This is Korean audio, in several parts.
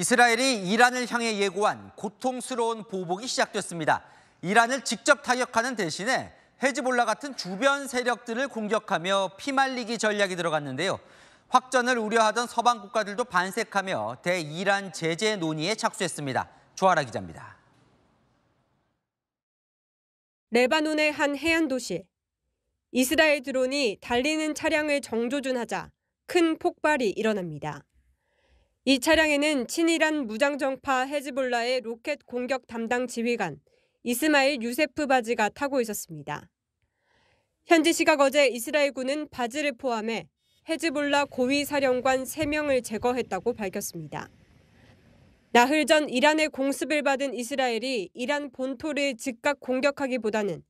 이스라엘이 이란을 향해 예고한 고통스러운 보복이 시작됐습니다. 이란을 직접 타격하는 대신에 헤즈볼라 같은 주변 세력들을 공격하며 피말리기 전략이 들어갔는데요. 확전을 우려하던 서방 국가들도 반색하며 대이란 제재 논의에 착수했습니다. 조아라 기자입니다. 레바논의 한 해안 도시. 이스라엘 드론이 달리는 차량을 정조준하자 큰 폭발이 일어납니다. 이 차량에는 친이란 무장정파 헤즈볼라의 로켓 공격 담당 지휘관 이스마일 유세프 바지가 타고 있었습니다. 현지 시각 어제 이스라엘군은 바지를 포함해 헤즈볼라 고위 사령관 3명을 제거했다고 밝혔습니다. 나흘 전 이란의 공습을 받은 이스라엘이 이란 본토를 즉각 공격하기보다는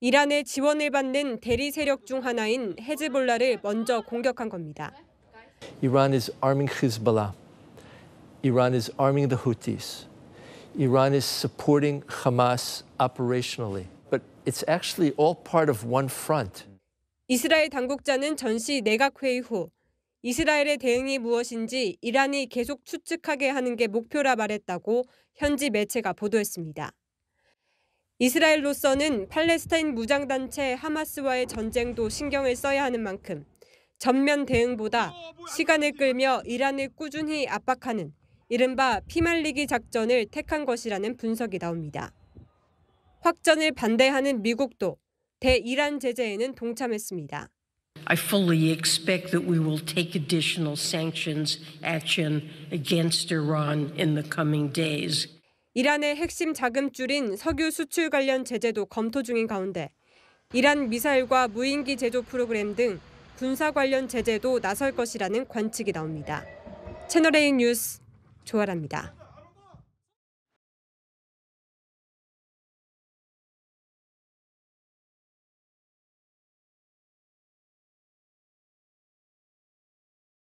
이란의 지원을 받는 대리 세력 중 하나인 헤즈볼라를 먼저 공격한 겁니다. Iran is arming Hezbollah. Iran is arming the Houthis. Iran is supporting Hamas operationally. But it's actually all part of one front. 이스라엘 당국자는 전시 내각 회의 후 이스라엘의 대응이 무엇인지 이란이 계속 추측하게 하는 게 목표라 말했다고 현지 매체가 보도했습니다. 이스라엘로서는 팔레스타인 무장단체 하마스와의 전쟁도 신경을 써야 하는 만큼 전면 대응보다 시간을 끌며 이란을 꾸준히 압박하는 이른바 피말리기 작전을 택한 것이라는 분석이 나옵니다. 확전을 반대하는 미국도 대이란 제재에는 동참했습니다. I fully expect that we will take additional sanctions action against Iran in the coming days. 이란의 핵심 자금줄인 석유 수출 관련 제재도 검토 중인 가운데 이란 미사일과 무인기 제조 프로그램 등 군사 관련 제재도 나설 것이라는 관측이 나옵니다. 채널A 뉴스 조화랍니다